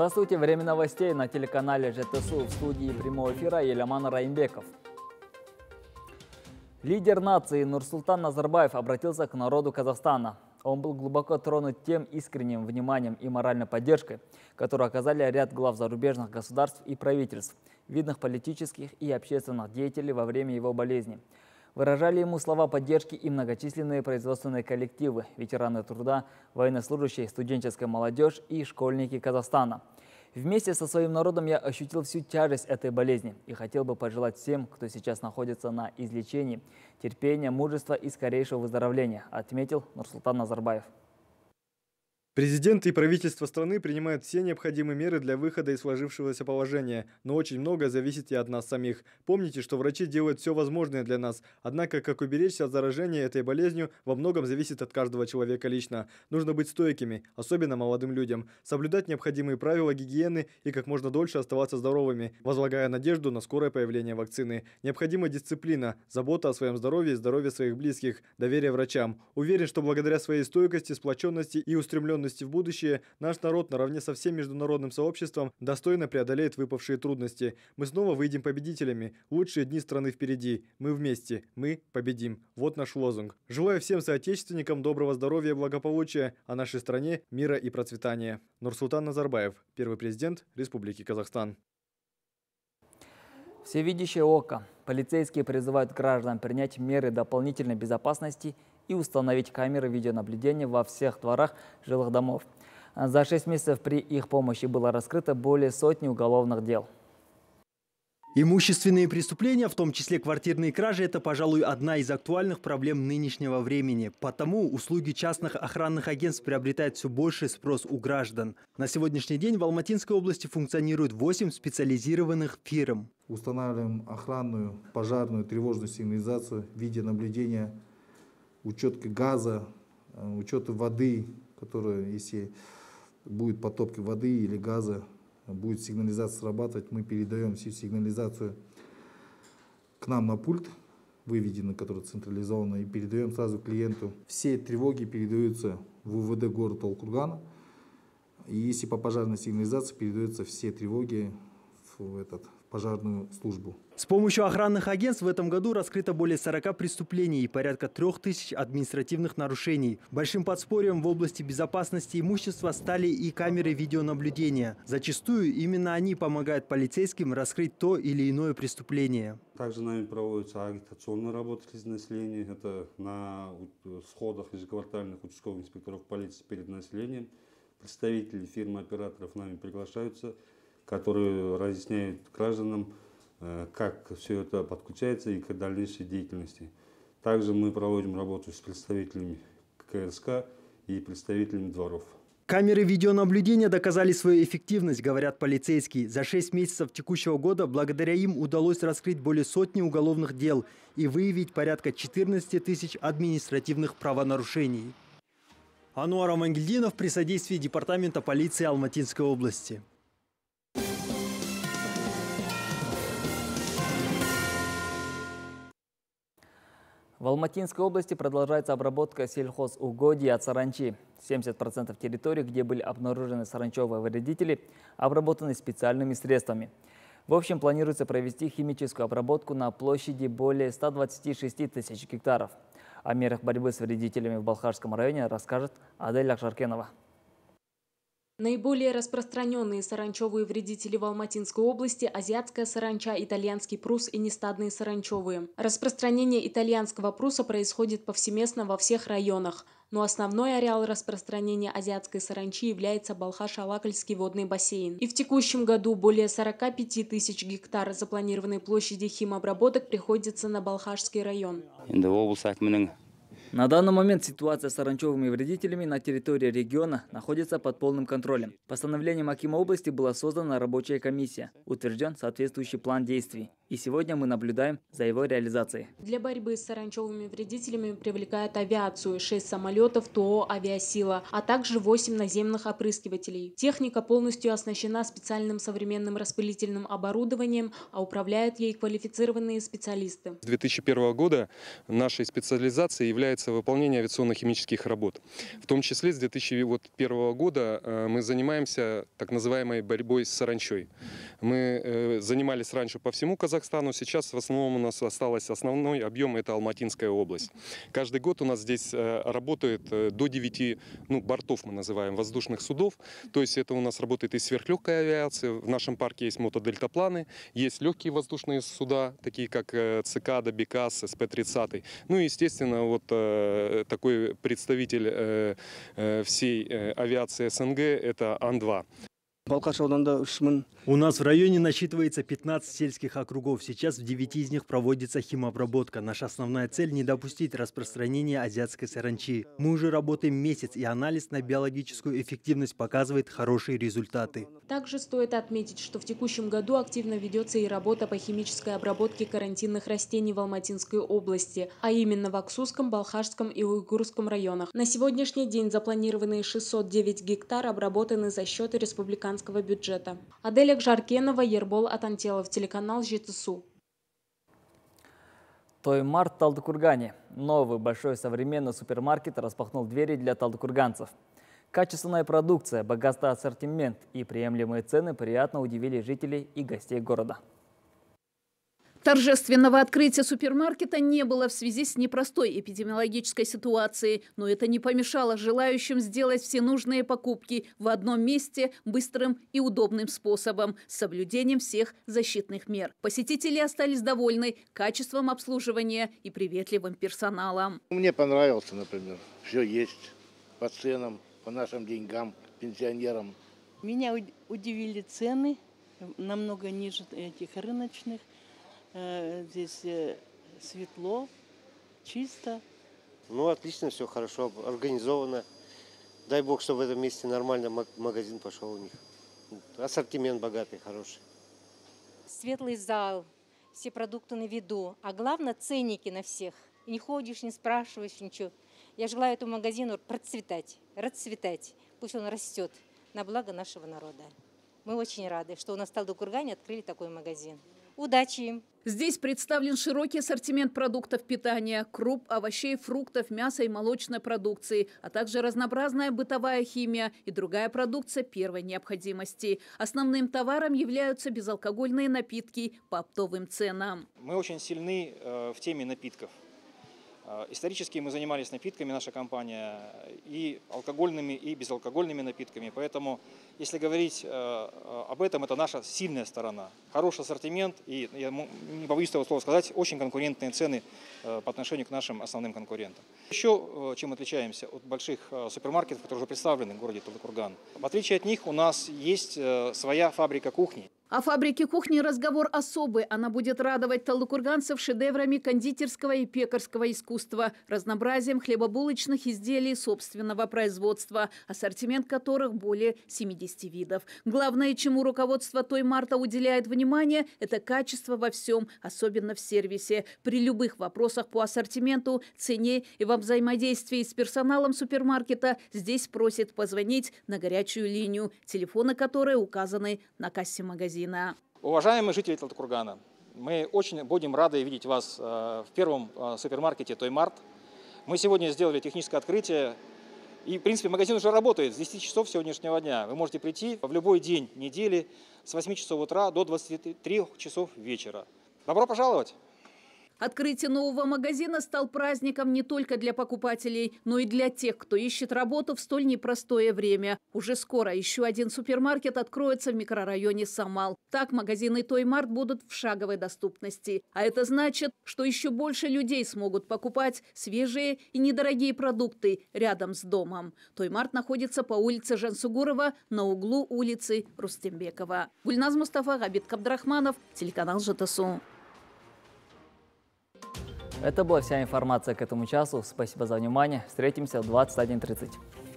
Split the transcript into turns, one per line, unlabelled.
Здравствуйте, время новостей на телеканале ЖТСУ. В студии прямого эфира Елеман Раимбеков. Лидер нации Нурсултан Назарбаев обратился к народу Казахстана. Он был глубоко тронут тем искренним вниманием и моральной поддержкой, которую оказали ряд глав зарубежных государств и правительств, видных политических и общественных деятелей во время его болезни – Выражали ему слова поддержки и многочисленные производственные коллективы, ветераны труда, военнослужащие, студенческая молодежь и школьники Казахстана. Вместе со своим народом я ощутил всю тяжесть этой болезни и хотел бы пожелать всем, кто сейчас находится на излечении, терпения, мужества и скорейшего выздоровления, отметил Нурсултан Назарбаев.
Президент и правительство страны принимают все необходимые меры для выхода из сложившегося положения, но очень многое зависит и от нас самих. Помните, что врачи делают все возможное для нас, однако как уберечься от заражения этой болезнью во многом зависит от каждого человека лично. Нужно быть стойкими, особенно молодым людям, соблюдать необходимые правила гигиены и как можно дольше оставаться здоровыми, возлагая надежду на скорое появление вакцины. Необходима дисциплина, забота о своем здоровье и здоровье своих близких, доверие врачам. Уверен, что благодаря своей стойкости, сплоченности и устремленности возможности в будущее, наш народ наравне со всем международным сообществом достойно преодолеет выпавшие трудности. Мы снова выйдем победителями. Лучшие дни страны впереди. Мы вместе. Мы победим. Вот наш лозунг. Желаю всем соотечественникам доброго здоровья и благополучия, а нашей стране мира и процветания.
Нурсултан Назарбаев, первый президент Республики Казахстан. Всевидящее око. Полицейские призывают граждан принять меры дополнительной безопасности – и установить камеры видеонаблюдения во всех дворах жилых домов. За 6
месяцев при их помощи было раскрыто более сотни уголовных дел. Имущественные преступления, в том числе квартирные кражи, это, пожалуй, одна из актуальных проблем нынешнего времени. Потому услуги частных охранных агентств приобретают все больший спрос у граждан. На сегодняшний день в Алматинской области функционирует 8 специализированных фирм. Устанавливаем охранную, пожарную, тревожную сигнализацию в виде наблюдения
учетки газа, э, учета воды, которая, если будет потопки воды или газа, будет сигнализация срабатывать, мы передаем всю сигнализацию к нам на пульт, выведены, которые централизованно, и передаем сразу клиенту. Все тревоги передаются в УВД города Алкургана. И если по пожарной сигнализации передаются все тревоги в, этот, пожарную службу.
С помощью охранных агентств в этом году раскрыто более 40 преступлений и порядка 3000 административных нарушений. Большим подспорьем в области безопасности имущества стали и камеры видеонаблюдения. Зачастую именно они помогают полицейским раскрыть то или иное преступление.
Также нами проводится агитационная работа среди населением. Это на сходах ежеквартальных участковых инспекторов полиции перед населением. Представители фирмы операторов нами приглашаются – которые разъясняют гражданам, э, как все это подключается и к дальнейшей деятельности. Также мы проводим работу с представителями КСК и представителями дворов.
Камеры видеонаблюдения доказали свою эффективность, говорят полицейские. За 6 месяцев текущего года благодаря им удалось раскрыть более сотни уголовных дел и выявить порядка 14 тысяч административных правонарушений. Ануар Амангельдинов при содействии Департамента полиции Алматинской области. В
Алматинской области продолжается обработка сельхозугодий от саранчи. 70% территорий, где были обнаружены саранчевые вредители, обработаны специальными средствами. В общем, планируется провести химическую обработку на площади более 126 тысяч гектаров. О мерах борьбы с вредителями в Балхарском районе расскажет Адель Акшаркенова.
Наиболее распространенные саранчевые вредители в Алматинской области – азиатская саранча, итальянский прус и нестадные саранчевые. Распространение итальянского пруса происходит повсеместно во всех районах – но основной ареал распространения азиатской саранчи является Балхаш-Алакальский водный бассейн. И в текущем году более 45 тысяч гектар запланированной площади химобработок приходится на Балхашский район.
На данный момент ситуация с оранчевыми вредителями на территории региона находится под полным контролем. Постановлением Акима области была создана рабочая комиссия, утвержден соответствующий план действий и сегодня мы наблюдаем за его реализацией.
Для борьбы с саранчевыми вредителями привлекают авиацию 6 самолетов ТО «Авиасила», а также 8 наземных опрыскивателей. Техника полностью оснащена специальным современным распылительным оборудованием, а управляют ей квалифицированные специалисты.
С 2001 года нашей специализацией является выполнение авиационно-химических работ. В том числе с 2001 года э, мы занимаемся так называемой борьбой с саранчой. Мы э, занимались раньше по всему Казахстану, Казахстану. Сейчас в основном у нас осталось основной объем – это Алматинская область. Каждый год у нас здесь э, работает э, до 9 ну, бортов, мы называем, воздушных судов. То есть это у нас работает и сверхлегкая авиация. В нашем парке есть мотодельтапланы, есть легкие воздушные суда, такие как «Цикада», «Бекас», СП-30. Ну и, естественно, вот э, такой представитель всей авиации СНГ – это
Ан-2 у нас в районе насчитывается 15 сельских округов. Сейчас в 9 из них проводится химообработка. Наша основная цель – не допустить распространения азиатской саранчи. Мы уже работаем месяц, и анализ на биологическую эффективность показывает хорошие результаты.
Также стоит отметить, что в текущем году активно ведется и работа по химической обработке карантинных растений в Алматинской области, а именно в Аксусском, Балхашском и Уйгурском районах. На сегодняшний день запланированные 609 гектар обработаны за счет республиканских республиканского бюджета. Аделя Жаркенова, Ербол Атантелов, телеканал
Той март Талдыкургане. Новый большой современный супермаркет распахнул двери для талдыкурганцев. Качественная продукция, богатый ассортимент и приемлемые цены приятно удивили жителей и гостей города.
Торжественного открытия супермаркета не было в связи с непростой эпидемиологической ситуацией, но это не помешало желающим сделать все нужные покупки в одном месте быстрым и удобным способом с соблюдением всех защитных мер. Посетители остались довольны качеством обслуживания и приветливым персоналом.
Мне понравился, например, все есть по ценам, по нашим деньгам, пенсионерам.
Меня удивили цены, намного ниже этих рыночных. Э, здесь э, светло, чисто. Ну, отлично, все хорошо, организовано. Дай бог, чтобы в этом месте нормально магазин пошел у них. Ассортимент богатый, хороший.
Светлый зал, все продукты на виду. А главное, ценники на всех. Не ходишь, не спрашиваешь ничего. Я желаю этому магазину процветать, расцветать. Пусть он растет на благо нашего народа. Мы очень рады, что у нас в Талдыкургане открыли такой магазин. Удачи им! Здесь представлен широкий ассортимент продуктов питания, круп, овощей, фруктов, мяса и молочной продукции, а также разнообразная бытовая химия и другая продукция первой необходимости. Основным товаром являются безалкогольные напитки по оптовым ценам.
Мы очень сильны э, в теме напитков. Э, исторически мы занимались напитками, наша компания, и алкогольными, и безалкогольными напитками. Поэтому, если говорить э, э, об этом, это наша сильная сторона. Хороший ассортимент и, я не боюсь этого слова сказать, очень конкурентные цены по отношению к нашим основным конкурентам. Еще чем отличаемся от больших супермаркетов, которые уже представлены в городе Талдыкурган? В отличие от них у нас есть своя фабрика кухни.
О фабрике кухни разговор особый. Она будет радовать талукурганцев шедеврами кондитерского и пекарского искусства, разнообразием хлебобулочных изделий собственного производства, ассортимент которых более 70 видов. Главное, чему руководство той марта уделяет внимание, это качество во всем, особенно в сервисе. При любых вопросах по ассортименту, цене и во взаимодействии с персоналом супермаркета здесь просит позвонить на горячую линию, телефоны которой указаны на кассе магазина магазина.
Уважаемые жители Талтакургана, мы очень будем рады видеть вас э, в первом э, супермаркете «Тоймарт». Мы сегодня сделали техническое открытие. И, в принципе, магазин уже работает с 10 часов сегодняшнего дня. Вы можете прийти в любой день недели с 8 часов утра до 23 часов вечера. Добро пожаловать!
Открытие нового магазина стал праздником не только для покупателей, но и для тех, кто ищет работу в столь непростое время. Уже скоро еще один супермаркет откроется в микрорайоне Самал. Так магазины Тоймарт будут в шаговой доступности. А это значит, что еще больше людей смогут покупать свежие и недорогие продукты рядом с домом. Тоймарт находится по улице Жансугурова на углу улицы Рустембекова. Гульназ Мустафа, Габит Кабдрахманов, телеканал ЖТСУ.
Это была вся информация к этому часу. Спасибо за внимание. Встретимся в 21.30.